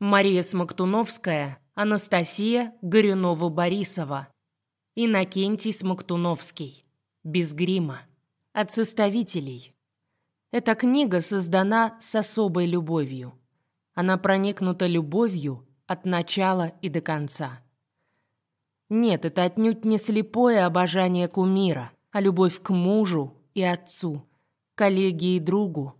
Мария Смоктуновская, Анастасия Горюнова-Борисова, Иннокентий Смоктуновский. Без грима. От составителей. Эта книга создана с особой любовью. Она проникнута любовью от начала и до конца. Нет, это отнюдь не слепое обожание кумира, а любовь к мужу и отцу, коллеге и другу.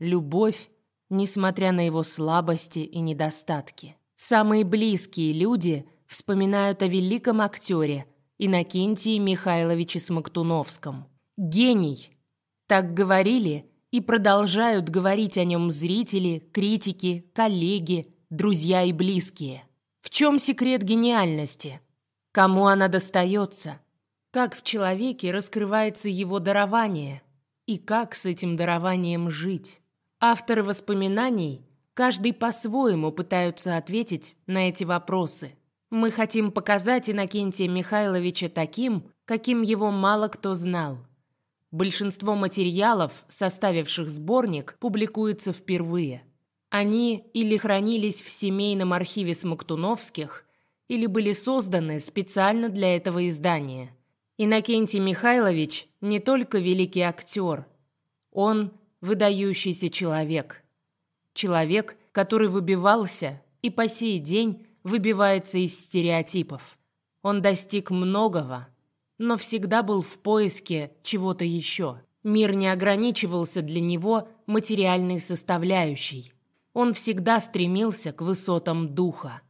Любовь, несмотря на его слабости и недостатки. Самые близкие люди вспоминают о великом актере Иннокентии Михайловиче Смоктуновском. Гений. Так говорили и продолжают говорить о нем зрители, критики, коллеги, друзья и близкие. В чем секрет гениальности? Кому она достается? Как в человеке раскрывается его дарование? И как с этим дарованием жить? Авторы воспоминаний, каждый по-своему пытаются ответить на эти вопросы. Мы хотим показать Инакентия Михайловича таким, каким его мало кто знал. Большинство материалов, составивших сборник, публикуется впервые. Они или хранились в семейном архиве Смоктуновских, или были созданы специально для этого издания. Инакентий Михайлович не только великий актер. Он выдающийся человек. Человек, который выбивался и по сей день выбивается из стереотипов. Он достиг многого, но всегда был в поиске чего-то еще. Мир не ограничивался для него материальной составляющей. Он всегда стремился к высотам духа.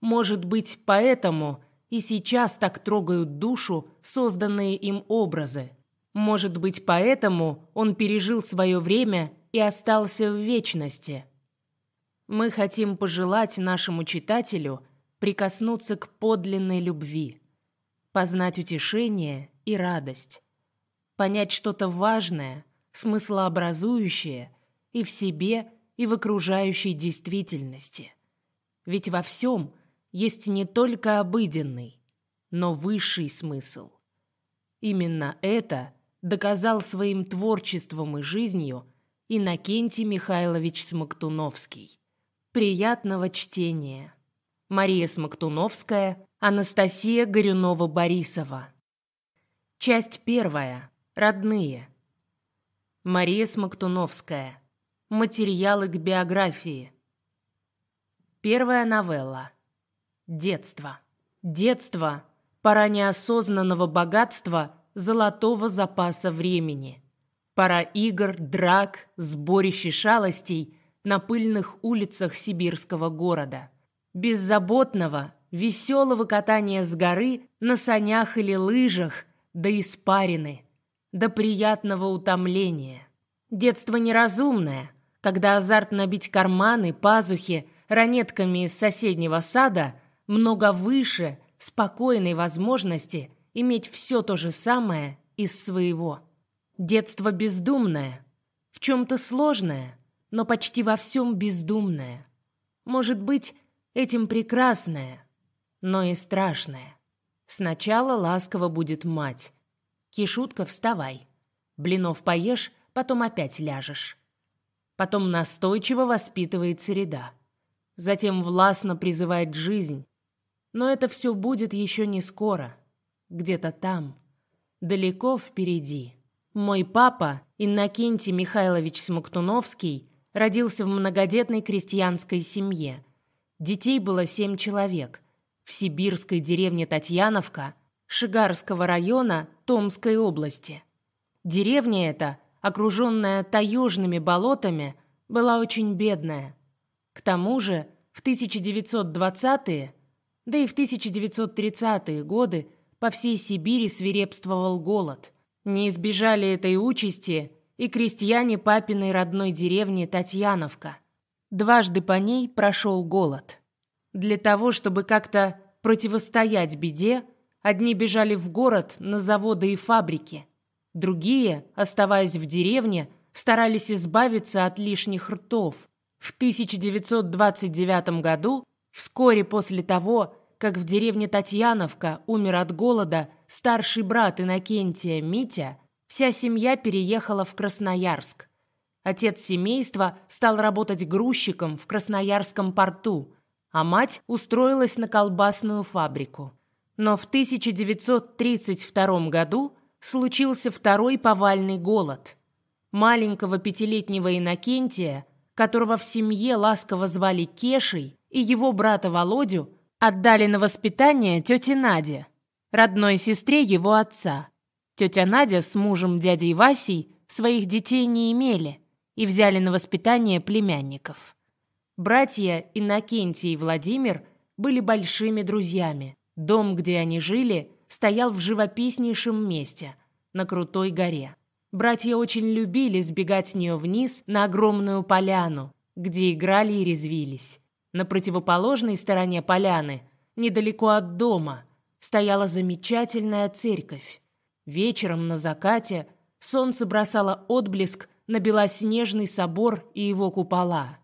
Может быть, поэтому и сейчас так трогают душу созданные им образы – может быть, поэтому он пережил свое время и остался в вечности. Мы хотим пожелать нашему читателю прикоснуться к подлинной любви, познать утешение и радость, понять что-то важное, смыслообразующее и в себе, и в окружающей действительности. Ведь во всем есть не только обыденный, но высший смысл. Именно это – доказал своим творчеством и жизнью Иннокентий Михайлович Смоктуновский. Приятного чтения. Мария Смоктуновская, Анастасия Горюнова-Борисова. Часть первая. Родные. Мария Смоктуновская. Материалы к биографии. Первая новелла. Детство. Детство, пора неосознанного богатства – золотого запаса времени. Пора игр, драк, сборище шалостей на пыльных улицах сибирского города. Беззаботного, веселого катания с горы на санях или лыжах, до испарины, до приятного утомления. Детство неразумное, когда азарт набить карманы, пазухи, ранетками из соседнего сада много выше спокойной возможности – иметь все то же самое из своего. Детство бездумное, в чем-то сложное, но почти во всем бездумное. Может быть, этим прекрасное, но и страшное. Сначала ласково будет мать. Кишутка, вставай. Блинов поешь, потом опять ляжешь. Потом настойчиво воспитывает среда. Затем властно призывает жизнь. Но это все будет еще не скоро где-то там, далеко впереди. Мой папа, Иннокентий Михайлович Смоктуновский, родился в многодетной крестьянской семье. Детей было семь человек. В сибирской деревне Татьяновка Шигарского района Томской области. Деревня эта, окруженная таежными болотами, была очень бедная. К тому же, в 1920-е, да и в 1930-е годы по всей Сибири свирепствовал голод. Не избежали этой участи и крестьяне папиной родной деревни Татьяновка. Дважды по ней прошел голод. Для того, чтобы как-то противостоять беде, одни бежали в город на заводы и фабрики, другие, оставаясь в деревне, старались избавиться от лишних ртов. В 1929 году, вскоре после того, как в деревне Татьяновка умер от голода старший брат Иннокентия Митя, вся семья переехала в Красноярск. Отец семейства стал работать грузчиком в Красноярском порту, а мать устроилась на колбасную фабрику. Но в 1932 году случился второй повальный голод. Маленького пятилетнего Иннокентия, которого в семье ласково звали Кешей, и его брата Володю – Отдали на воспитание тете Наде, родной сестре его отца. Тетя Надя с мужем дядей Васей своих детей не имели и взяли на воспитание племянников. Братья Иннокентий и Владимир были большими друзьями. Дом, где они жили, стоял в живописнейшем месте, на крутой горе. Братья очень любили сбегать с нее вниз на огромную поляну, где играли и резвились. На противоположной стороне поляны, недалеко от дома, стояла замечательная церковь. Вечером на закате солнце бросало отблеск на белоснежный собор и его купола.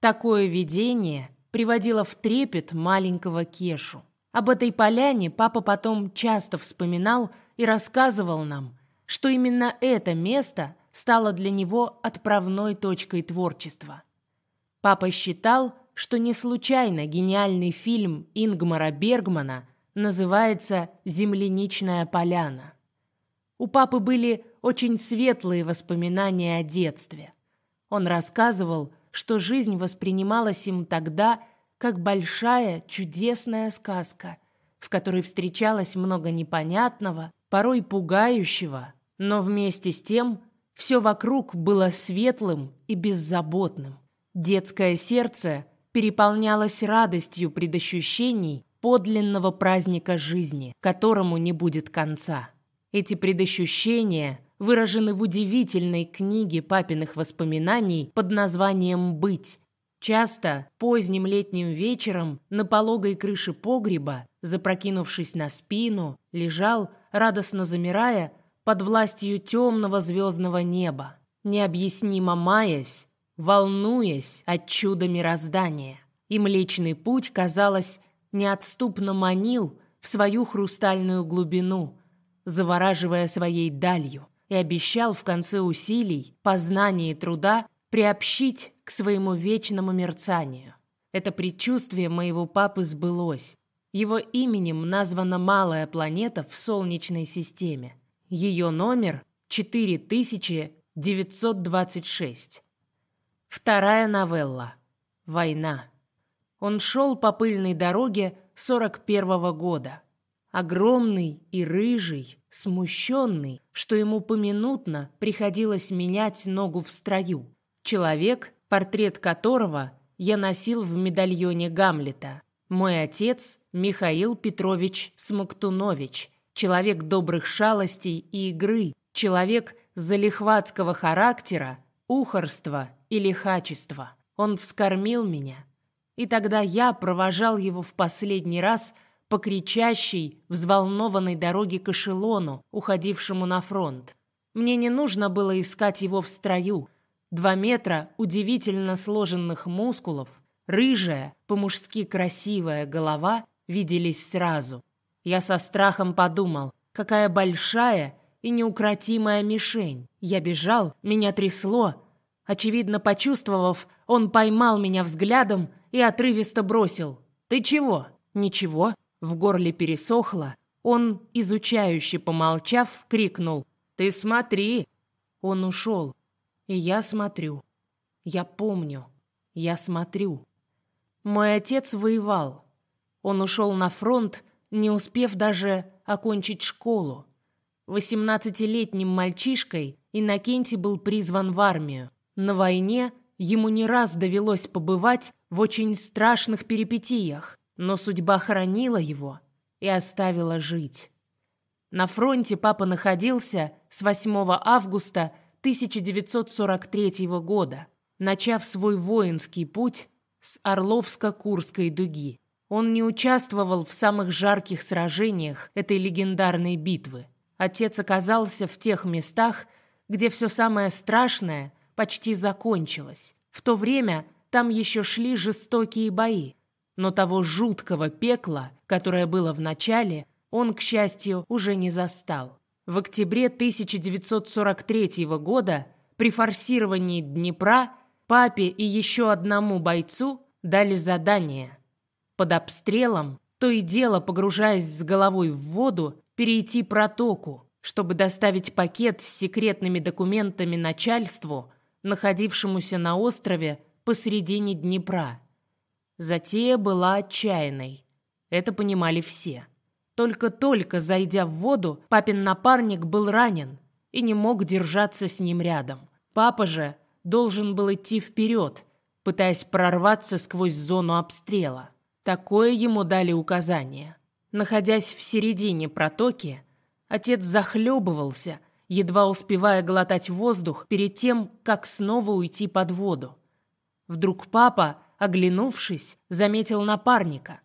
Такое видение приводило в трепет маленького Кешу. Об этой поляне папа потом часто вспоминал и рассказывал нам, что именно это место стало для него отправной точкой творчества. Папа считал, что не случайно гениальный фильм Ингмара Бергмана называется «Земляничная поляна». У папы были очень светлые воспоминания о детстве. Он рассказывал, что жизнь воспринималась им тогда как большая чудесная сказка, в которой встречалось много непонятного, порой пугающего, но вместе с тем все вокруг было светлым и беззаботным. Детское сердце – переполнялась радостью предощущений подлинного праздника жизни, которому не будет конца. Эти предощущения выражены в удивительной книге папиных воспоминаний под названием «Быть», Часто поздним летним вечером на пологой крыше погреба, запрокинувшись на спину, лежал, радостно замирая, под властью темного звездного неба. Необъяснимо маясь, волнуясь от чуда мироздания. И Млечный Путь, казалось, неотступно манил в свою хрустальную глубину, завораживая своей далью, и обещал в конце усилий, познания и труда приобщить к своему вечному мерцанию. Это предчувствие моего папы сбылось. Его именем названа малая планета в Солнечной системе. Ее номер 4926. Вторая новелла. Война. Он шел по пыльной дороге сорок первого года. Огромный и рыжий, смущенный, что ему поминутно приходилось менять ногу в строю. Человек, портрет которого я носил в медальоне Гамлета. Мой отец Михаил Петрович Смоктунович, человек добрых шалостей и игры, человек залихватского характера, ухорства и лихачества. Он вскормил меня, и тогда я провожал его в последний раз по кричащей, взволнованной дороге к эшелону, уходившему на фронт. Мне не нужно было искать его в строю. Два метра удивительно сложенных мускулов, рыжая, по-мужски красивая голова виделись сразу. Я со страхом подумал, какая большая и неукротимая мишень. Я бежал, меня трясло, Очевидно, почувствовав, он поймал меня взглядом и отрывисто бросил. «Ты чего?» «Ничего». В горле пересохло. Он, изучающе помолчав, крикнул. «Ты смотри!» Он ушел. И я смотрю. Я помню. Я смотрю. Мой отец воевал. Он ушел на фронт, не успев даже окончить школу. Восемнадцатилетним мальчишкой Иннокентий был призван в армию. На войне ему не раз довелось побывать в очень страшных перипетиях, но судьба хоронила его и оставила жить. На фронте папа находился с 8 августа 1943 года, начав свой воинский путь с Орловско-Курской дуги. Он не участвовал в самых жарких сражениях этой легендарной битвы. Отец оказался в тех местах, где все самое страшное почти закончилась. В то время там еще шли жестокие бои, но того жуткого пекла, которое было в начале, он, к счастью, уже не застал. В октябре 1943 года при форсировании Днепра папе и еще одному бойцу дали задание под обстрелом, то и дело погружаясь с головой в воду, перейти протоку, чтобы доставить пакет с секретными документами начальству находившемуся на острове посредине Днепра. Затея была отчаянной. Это понимали все. Только-только зайдя в воду, папин напарник был ранен и не мог держаться с ним рядом. Папа же должен был идти вперед, пытаясь прорваться сквозь зону обстрела. Такое ему дали указание. Находясь в середине протоки, отец захлебывался едва успевая глотать воздух перед тем, как снова уйти под воду. Вдруг папа, оглянувшись, заметил напарника.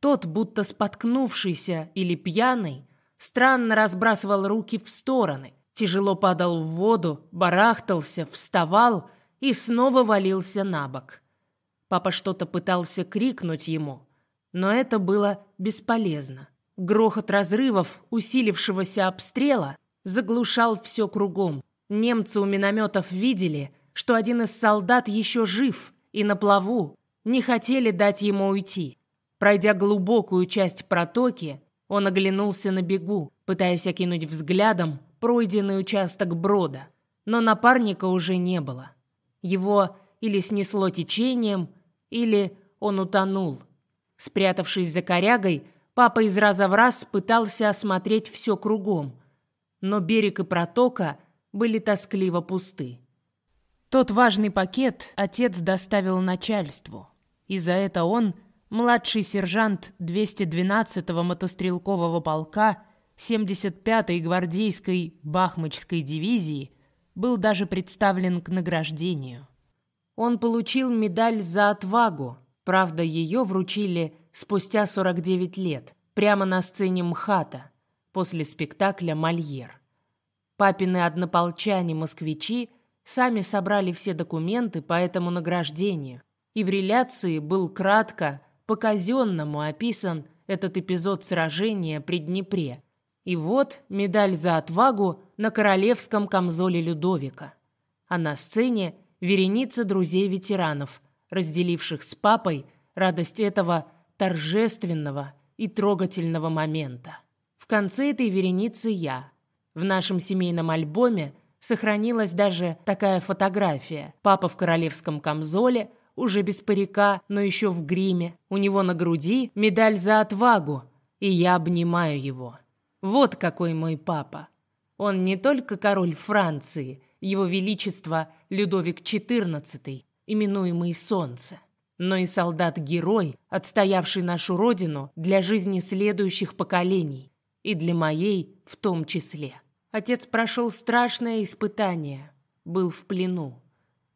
Тот, будто споткнувшийся или пьяный, странно разбрасывал руки в стороны, тяжело падал в воду, барахтался, вставал и снова валился на бок. Папа что-то пытался крикнуть ему, но это было бесполезно. Грохот разрывов, усилившегося обстрела, заглушал все кругом. Немцы у минометов видели, что один из солдат еще жив и на плаву, не хотели дать ему уйти. Пройдя глубокую часть протоки, он оглянулся на бегу, пытаясь окинуть взглядом пройденный участок брода, но напарника уже не было. Его или снесло течением, или он утонул. Спрятавшись за корягой, папа из раза в раз пытался осмотреть все кругом – но берег и протока были тоскливо пусты. Тот важный пакет отец доставил начальству, и за это он, младший сержант 212-го мотострелкового полка 75-й гвардейской Бахмачской дивизии, был даже представлен к награждению. Он получил медаль за отвагу, правда, ее вручили спустя 49 лет, прямо на сцене МХАТа после спектакля «Мольер». Папины однополчане-москвичи сами собрали все документы по этому награждению, и в реляции был кратко, по-казенному описан этот эпизод сражения при Днепре. И вот медаль за отвагу на королевском камзоле Людовика. А на сцене вереница друзей-ветеранов, разделивших с папой радость этого торжественного и трогательного момента. В конце этой вереницы я. В нашем семейном альбоме сохранилась даже такая фотография. Папа в королевском камзоле, уже без парика, но еще в гриме. У него на груди медаль за отвагу, и я обнимаю его. Вот какой мой папа. Он не только король Франции, его величество Людовик XIV, именуемый Солнце, но и солдат-герой, отстоявший нашу родину для жизни следующих поколений. И для моей в том числе. Отец прошел страшное испытание. Был в плену.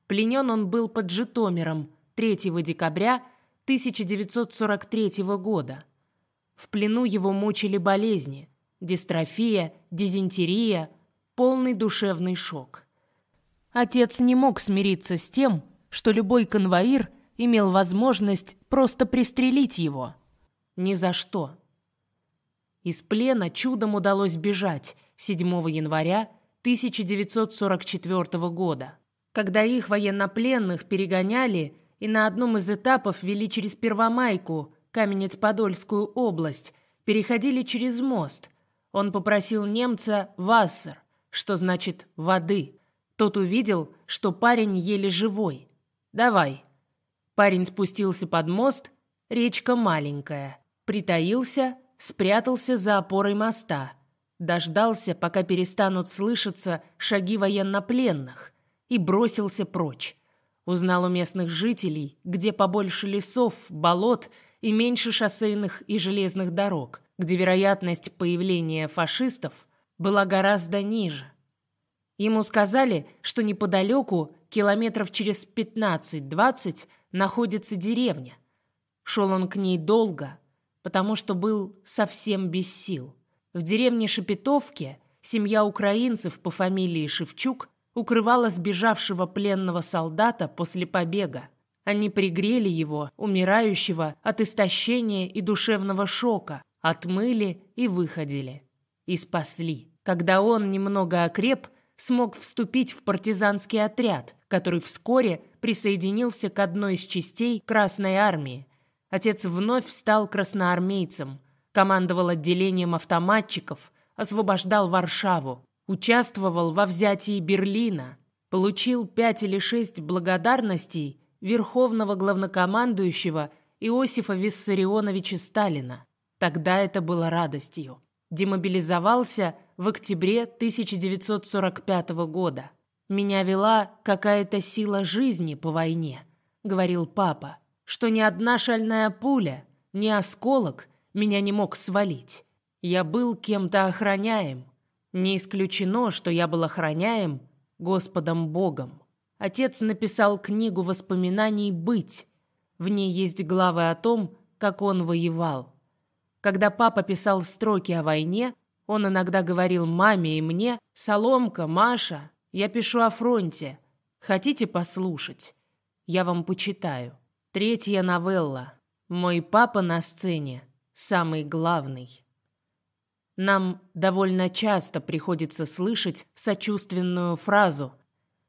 Пленен он был под Житомиром 3 декабря 1943 года. В плену его мучили болезни. Дистрофия, дизентерия, полный душевный шок. Отец не мог смириться с тем, что любой конвоир имел возможность просто пристрелить его. Ни за что. Из плена чудом удалось бежать 7 января 1944 года, когда их военнопленных перегоняли и на одном из этапов вели через Первомайку, Каменец-Подольскую область, переходили через мост. Он попросил немца «Вассер», что значит «воды». Тот увидел, что парень еле живой. «Давай». Парень спустился под мост, речка маленькая. Притаился – спрятался за опорой моста, дождался, пока перестанут слышаться шаги военнопленных, и бросился прочь. Узнал у местных жителей, где побольше лесов, болот и меньше шоссейных и железных дорог, где вероятность появления фашистов была гораздо ниже. Ему сказали, что неподалеку, километров через 15-20, находится деревня. Шел он к ней долго, потому что был совсем без сил. В деревне Шепетовке семья украинцев по фамилии Шевчук укрывала сбежавшего пленного солдата после побега. Они пригрели его, умирающего, от истощения и душевного шока, отмыли и выходили. И спасли. Когда он немного окреп, смог вступить в партизанский отряд, который вскоре присоединился к одной из частей Красной Армии. Отец вновь стал красноармейцем, командовал отделением автоматчиков, освобождал Варшаву, участвовал во взятии Берлина, получил пять или шесть благодарностей верховного главнокомандующего Иосифа Виссарионовича Сталина. Тогда это было радостью. Демобилизовался в октябре 1945 года. Меня вела какая-то сила жизни по войне, говорил папа что ни одна шальная пуля, ни осколок меня не мог свалить. Я был кем-то охраняем. Не исключено, что я был охраняем Господом Богом. Отец написал книгу воспоминаний «Быть». В ней есть главы о том, как он воевал. Когда папа писал строки о войне, он иногда говорил маме и мне: "Соломка, Маша, я пишу о фронте. Хотите послушать? Я вам почитаю". Третья новелла. Мой папа на сцене. Самый главный. Нам довольно часто приходится слышать сочувственную фразу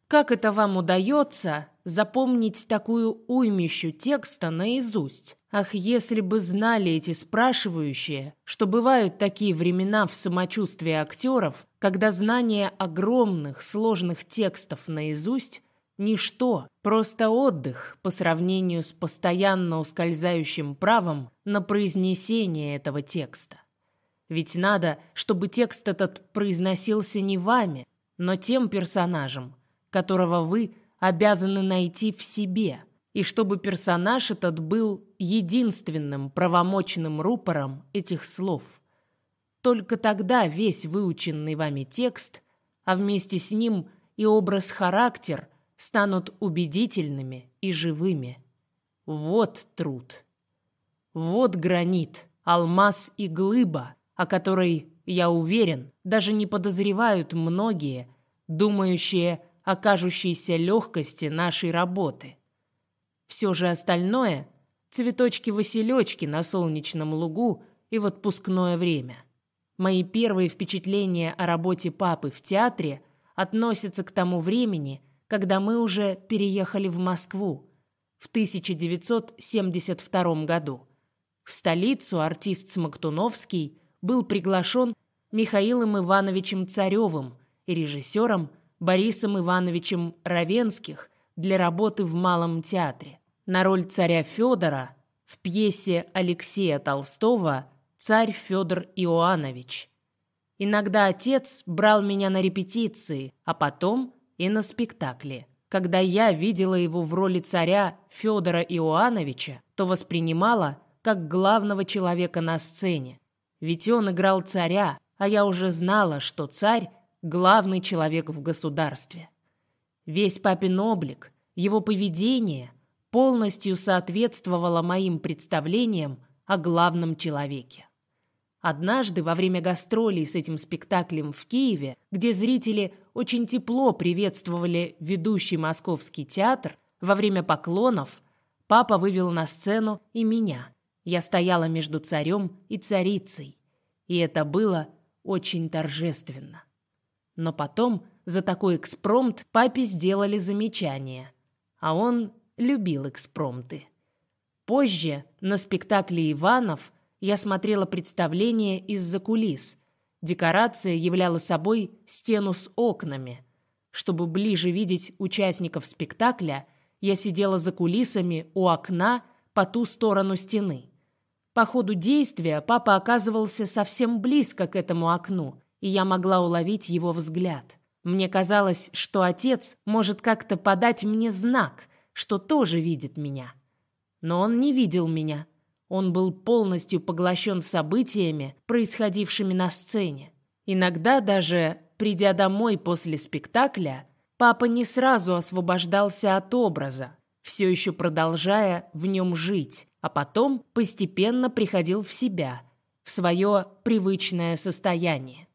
«Как это вам удается запомнить такую уймищу текста наизусть? Ах, если бы знали эти спрашивающие, что бывают такие времена в самочувствии актеров, когда знание огромных сложных текстов наизусть ничто, просто отдых по сравнению с постоянно ускользающим правом на произнесение этого текста. Ведь надо, чтобы текст этот произносился не вами, но тем персонажем, которого вы обязаны найти в себе, и чтобы персонаж этот был единственным правомочным рупором этих слов. Только тогда весь выученный вами текст, а вместе с ним и образ-характер – станут убедительными и живыми. Вот труд. Вот гранит, алмаз и глыба, о которой, я уверен, даже не подозревают многие, думающие о кажущейся легкости нашей работы. Все же остальное – цветочки-василечки на солнечном лугу и в отпускное время. Мои первые впечатления о работе папы в театре относятся к тому времени – когда мы уже переехали в Москву в 1972 году. В столицу артист Смоктуновский был приглашен Михаилом Ивановичем Царевым и режиссером Борисом Ивановичем Равенских для работы в Малом театре. На роль царя Федора в пьесе Алексея Толстого «Царь Федор Иоанович». Иногда отец брал меня на репетиции, а потом – и на спектакле. Когда я видела его в роли царя Федора Иоановича, то воспринимала как главного человека на сцене. Ведь он играл царя, а я уже знала, что царь – главный человек в государстве. Весь папин облик, его поведение полностью соответствовало моим представлениям о главном человеке. Однажды во время гастролей с этим спектаклем в Киеве, где зрители очень тепло приветствовали ведущий Московский театр, во время поклонов папа вывел на сцену и меня. Я стояла между царем и царицей, и это было очень торжественно. Но потом за такой экспромт папе сделали замечание, а он любил экспромты. Позже на спектакле «Иванов» я смотрела представление из-за кулис, Декорация являла собой стену с окнами. Чтобы ближе видеть участников спектакля, я сидела за кулисами у окна по ту сторону стены. По ходу действия папа оказывался совсем близко к этому окну, и я могла уловить его взгляд. Мне казалось, что отец может как-то подать мне знак, что тоже видит меня. Но он не видел меня. Он был полностью поглощен событиями, происходившими на сцене. Иногда даже, придя домой после спектакля, папа не сразу освобождался от образа, все еще продолжая в нем жить, а потом постепенно приходил в себя, в свое привычное состояние.